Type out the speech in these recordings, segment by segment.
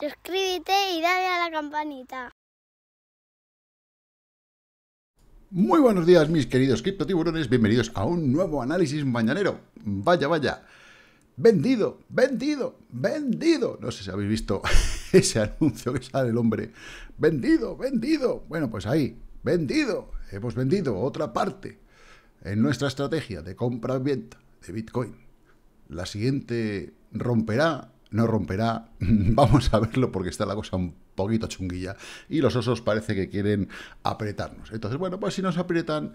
suscríbete y dale a la campanita. Muy buenos días mis queridos criptotiburones, bienvenidos a un nuevo análisis mañanero. Vaya, vaya. Vendido, vendido, vendido. No sé si habéis visto ese anuncio que sale el hombre. Vendido, vendido. Bueno, pues ahí, vendido. Hemos vendido otra parte en nuestra estrategia de compra-venta de Bitcoin. La siguiente romperá no romperá. Vamos a verlo porque está la cosa un poquito chunguilla y los osos parece que quieren apretarnos. Entonces, bueno, pues si nos aprietan,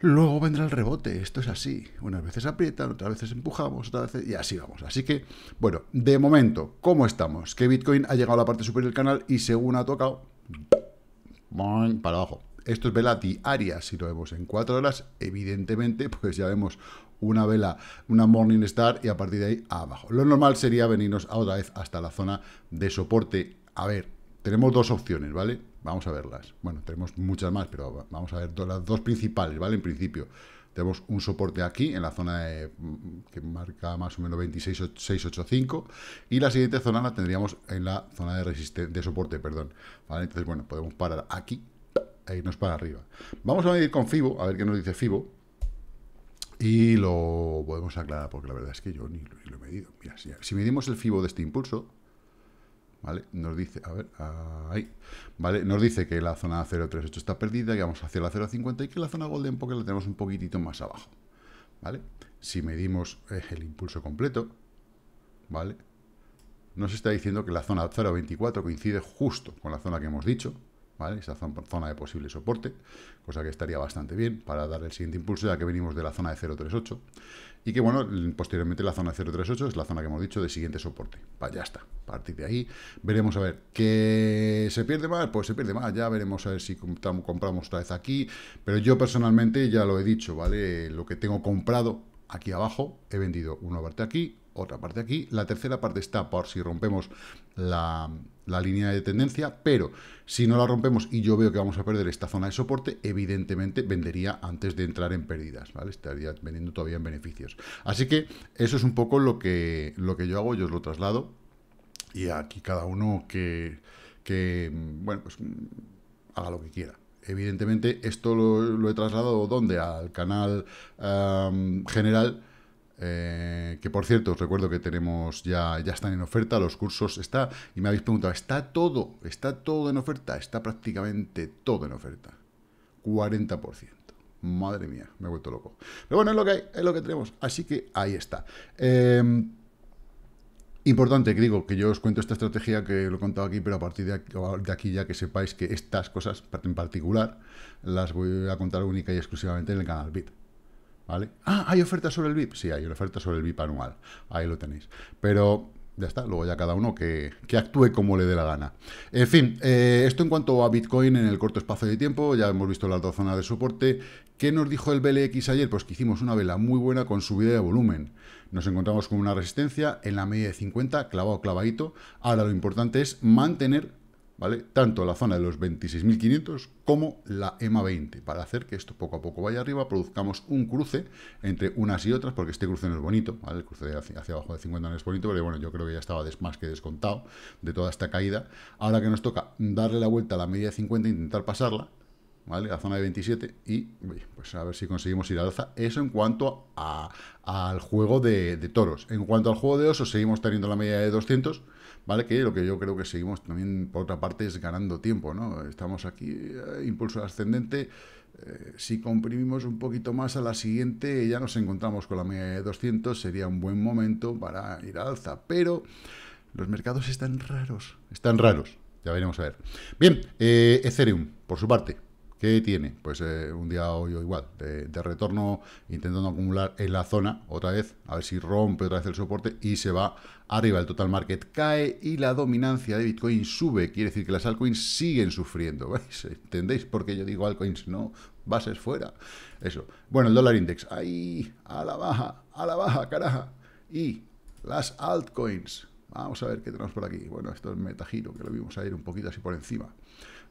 luego vendrá el rebote. Esto es así. Unas veces aprietan, otras veces empujamos, otras veces y así vamos. Así que, bueno, de momento, ¿cómo estamos? Que Bitcoin ha llegado a la parte superior del canal y según ha tocado, para abajo. Esto es vela diaria, si lo vemos en 4 horas, evidentemente, pues ya vemos una vela, una morning star y a partir de ahí abajo. Lo normal sería venirnos a otra vez hasta la zona de soporte. A ver, tenemos dos opciones, ¿vale? Vamos a verlas. Bueno, tenemos muchas más, pero vamos a ver las dos principales, ¿vale? En principio, tenemos un soporte aquí, en la zona de, mm, que marca más o menos 26.685, y la siguiente zona la tendríamos en la zona de, de soporte, perdón. Entonces, bueno, podemos parar aquí, e nos para arriba. Vamos a medir con Fibo, a ver qué nos dice Fibo. Y lo podemos aclarar, porque la verdad es que yo ni lo, he medido. si, medimos el Fibo de este impulso, ¿vale? Nos dice, a ver, ¿vale? Nos dice que la zona 038 está perdida, Y vamos hacia la 050 y que la zona Golden porque la tenemos un poquitito más abajo, ¿vale? Si medimos eh, el impulso completo, ¿vale? Nos está diciendo que la zona 024 coincide justo con la zona que hemos dicho, ¿vale? Esa zona de posible soporte, cosa que estaría bastante bien para dar el siguiente impulso, ya que venimos de la zona de 0.38. Y que, bueno, posteriormente la zona de 0.38 es la zona que hemos dicho de siguiente soporte. Pues ya está. A partir de ahí veremos a ver qué se pierde más, pues se pierde más. Ya veremos a ver si compramos otra vez aquí. Pero yo personalmente ya lo he dicho, ¿vale? Lo que tengo comprado aquí abajo, he vendido una parte aquí, otra parte aquí. La tercera parte está por si rompemos la, la línea de tendencia, pero si no la rompemos y yo veo que vamos a perder esta zona de soporte, evidentemente vendería antes de entrar en pérdidas, ¿vale? Estaría vendiendo todavía en beneficios. Así que eso es un poco lo que, lo que yo hago, yo os lo traslado y aquí cada uno que, bueno, pues haga lo que quiera. Evidentemente esto lo, he trasladado donde Al canal general eh, que por cierto, os recuerdo que tenemos ya, ya están en oferta los cursos, está, y me habéis preguntado, ¿está todo? ¿Está todo en oferta? Está prácticamente todo en oferta. 40%. Madre mía, me he vuelto loco. Pero bueno, es lo que hay, es lo que tenemos. Así que ahí está. Em, importante que digo, que yo os cuento esta estrategia que lo he contado aquí, pero a partir de aquí, ya que sepáis que estas cosas en particular las voy a contar única y exclusivamente en el canal BIT. ¿Vale? Ah, hay oferta sobre el VIP. Sí, hay oferta sobre el VIP anual. Ahí lo tenéis. Pero ya está, luego ya cada uno que, actúe como le dé la gana. En fin, eh, esto en cuanto a Bitcoin en el corto espacio de tiempo, ya hemos visto la dos zonas de soporte. ¿Qué nos dijo el BLX ayer? Pues que hicimos una vela muy buena con subida de volumen. Nos encontramos con una resistencia en la media de 50, clavado clavadito. Ahora lo importante es mantener ¿vale? Tanto la zona de los 26.500 como la EMA 20, para hacer que esto poco a poco vaya arriba, produzcamos un cruce entre unas y otras, porque este cruce no es bonito, El cruce hacia, abajo de 50 no es bonito, pero bueno, yo creo que ya estaba más que descontado de toda esta caída. Ahora que nos toca darle la vuelta a la media de 50, e intentar pasarla, la zona de 27 y pues a ver si conseguimos ir al alza. Eso en cuanto al juego de, toros. En cuanto al juego de osos, seguimos teniendo la media de 200, ¿vale? Que lo que yo creo que seguimos también, por otra parte, es ganando tiempo, ¿no? Estamos aquí, eh, impulso ascendente. Eh, si comprimimos un poquito más a la siguiente, ya nos encontramos con la media de 200, sería un buen momento para ir al alza. Pero los mercados están raros, están raros. Ya veremos a ver. Bien, eh, Ethereum, por su parte, ¿Qué tiene? Pues eh, un día hoy o igual, de, retorno, intentando acumular en la zona otra vez, a ver si rompe otra vez el soporte y se va arriba. El total market cae y la dominancia de Bitcoin sube. Quiere decir que las altcoins siguen sufriendo. ¿Veis? ¿Entendéis por qué yo digo altcoins? No, bases fuera. Eso. Bueno, el dólar index. Ahí, a la baja, a la baja, caraja. Y las altcoins. Vamos a ver qué tenemos por aquí. Bueno, esto es metajiro, que lo vimos ayer un poquito así por encima.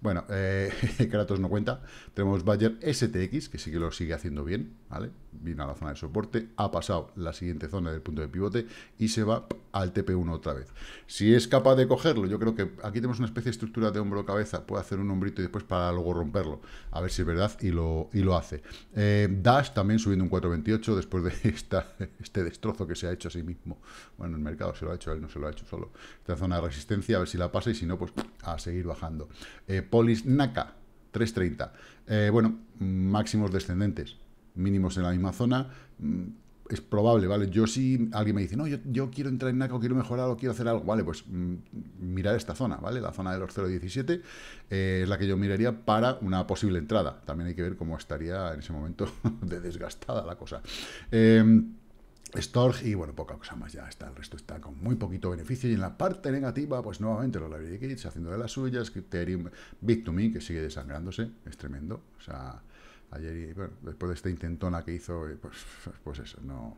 Bueno, eh, Kratos no cuenta. Tenemos Bayer STX, que sí que lo sigue haciendo bien, ¿vale? Vino a la zona de soporte, ha pasado la siguiente zona del punto de pivote y se va al TP1 otra vez. Si es capaz de cogerlo, yo creo que aquí tenemos una especie de estructura de hombro-cabeza, puede hacer un hombrito y después para luego romperlo, a ver si es verdad y lo, y lo hace. Eh, Dash también subiendo un 4.28 después de esta, este destrozo que se ha hecho a sí mismo. Bueno, el mercado se lo ha hecho, él no se lo ha hecho solo. Esta zona de resistencia, a ver si la pasa y si no, pues a seguir bajando. Eh, Polis Naka, 3.30. Eh, bueno, máximos descendentes, mínimos en la misma zona. Mm, es probable, ¿vale? Yo si alguien me dice, no, yo, quiero entrar en NACA, o quiero mejorar o quiero hacer algo, vale, pues mm, mirar esta zona, ¿vale? La zona de los 0.17 eh, es la que yo miraría para una posible entrada. También hay que ver cómo estaría en ese momento de desgastada la cosa. Em, Storch y bueno, poca cosa más ya está. El resto está con muy poquito beneficio. Y en la parte negativa, pues nuevamente los library haciendo de las suyas, Criterium bit me que sigue desangrándose, es tremendo. O sea, ayer y bueno, después de esta intentona que hizo, eh, pues, pues eso, no.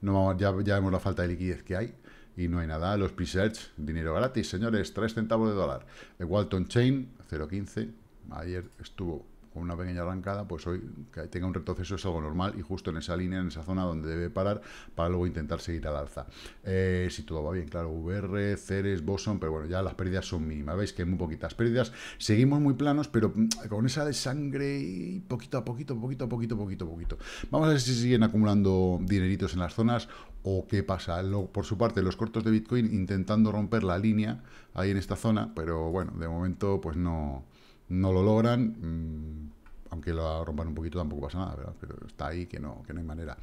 no ya, ya vemos la falta de liquidez que hay y no hay nada. Los presets, dinero gratis, señores, 3 centavos de dólar. El eh, Walton Chain, 0.15. Ayer estuvo con una pequeña arrancada, pues hoy que tenga un retroceso es algo normal y justo en esa línea, en esa zona donde debe parar para luego intentar seguir al alza. Eh, si todo va bien, claro, VR, Ceres, Boson, pero bueno, ya las pérdidas son mínimas, veis que hay muy poquitas pérdidas, seguimos muy planos, pero mm, con esa de sangre y poquito a poquito, poquito a poquito, poquito a poquito. Vamos a ver si siguen acumulando dineritos en las zonas o qué pasa. por su parte, los cortos de Bitcoin intentando romper la línea ahí en esta zona, pero bueno, de momento pues no no lo logran, mm, aunque lo rompan un poquito tampoco pasa nada, Pero está ahí que no, que no hay manera.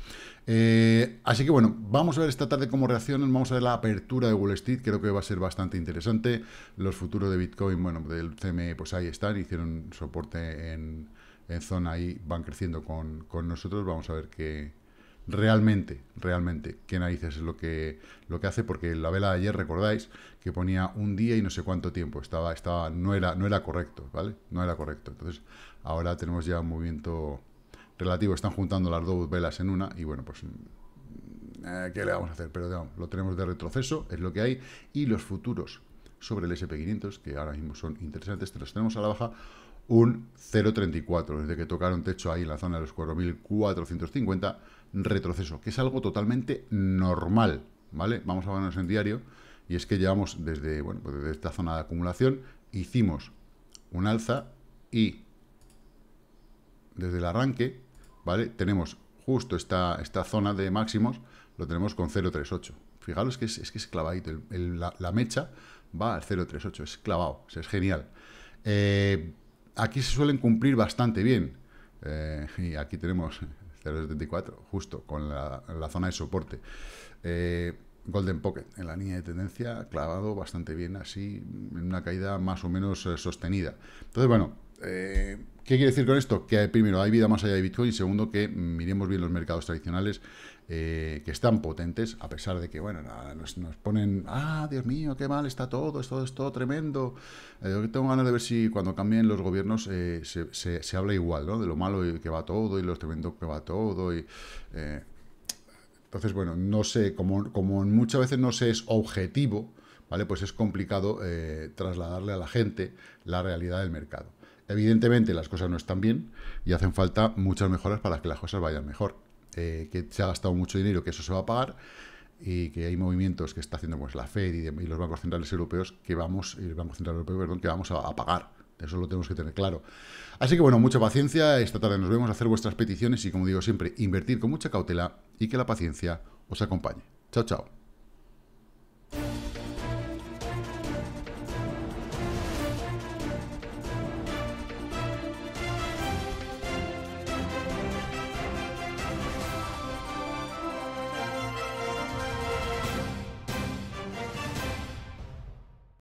Eh, así que bueno, vamos a ver esta tarde cómo reaccionan, vamos a ver la apertura de Wall Street, creo que va a ser bastante interesante. Los futuros de Bitcoin, bueno, del CME, pues ahí están, hicieron soporte en, zona y van creciendo con, con nosotros, vamos a ver qué realmente realmente qué narices es lo que, lo que hace, porque la vela de ayer, recordáis, que ponía un día y no sé cuánto tiempo, estaba, estaba, no, era, no era correcto, ¿vale? No era correcto. Entonces, ahora tenemos ya un movimiento relativo, están juntando las dos velas en una y bueno, pues... Mm, eh, ¿Qué le vamos a hacer? Pero lo tenemos de retroceso, es lo que hay, y los futuros sobre el SP500, que ahora mismo son interesantes, los tenemos a la baja un 0,34, desde que tocaron techo ahí en la zona de los 4.450, retroceso, que es algo totalmente normal, ¿vale? Vamos a vernos en diario, y es que llevamos desde, bueno, pues desde esta zona de acumulación, hicimos un alza y desde el arranque, ¿vale? Tenemos justo esta, esta zona de máximos, lo tenemos con 0,38. Fijaros que es, que es clavadito, la, mecha va al 0,38, es clavado, es genial. Eh, aquí se suelen cumplir bastante bien. Eh, y aquí tenemos 0,74, justo con la, zona de soporte. Eh, Golden Pocket en la línea de tendencia, clavado bastante bien así, en una caída más o menos eh, sostenida. Entonces, bueno, eh, ¿Qué quiere decir con esto? Que primero, hay vida más allá de Bitcoin y segundo, que miremos bien los mercados tradicionales eh, que están potentes, a pesar de que, bueno, nos, ponen, ah, Dios mío, qué mal está todo, esto es todo tremendo. Eh, tengo ganas de ver si cuando cambien los gobiernos se, habla igual, ¿no? De lo malo que va todo y lo tremendo que va todo entonces, bueno, no sé, como, muchas veces no se es objetivo, ¿vale? Pues es complicado trasladarle a la gente la realidad del mercado. Evidentemente las cosas no están bien y hacen falta muchas mejoras para que las cosas vayan mejor. Eh, que se ha gastado mucho dinero, que eso se va a pagar y que hay movimientos que está haciendo pues, la Fed y, los bancos centrales europeos que vamos, el Banco Central que vamos a, a pagar. Eso lo tenemos que tener claro. Así que bueno, mucha paciencia. Esta tarde nos vemos a hacer vuestras peticiones y como digo siempre, invertir con mucha cautela y que la paciencia os acompañe. Chao, chao.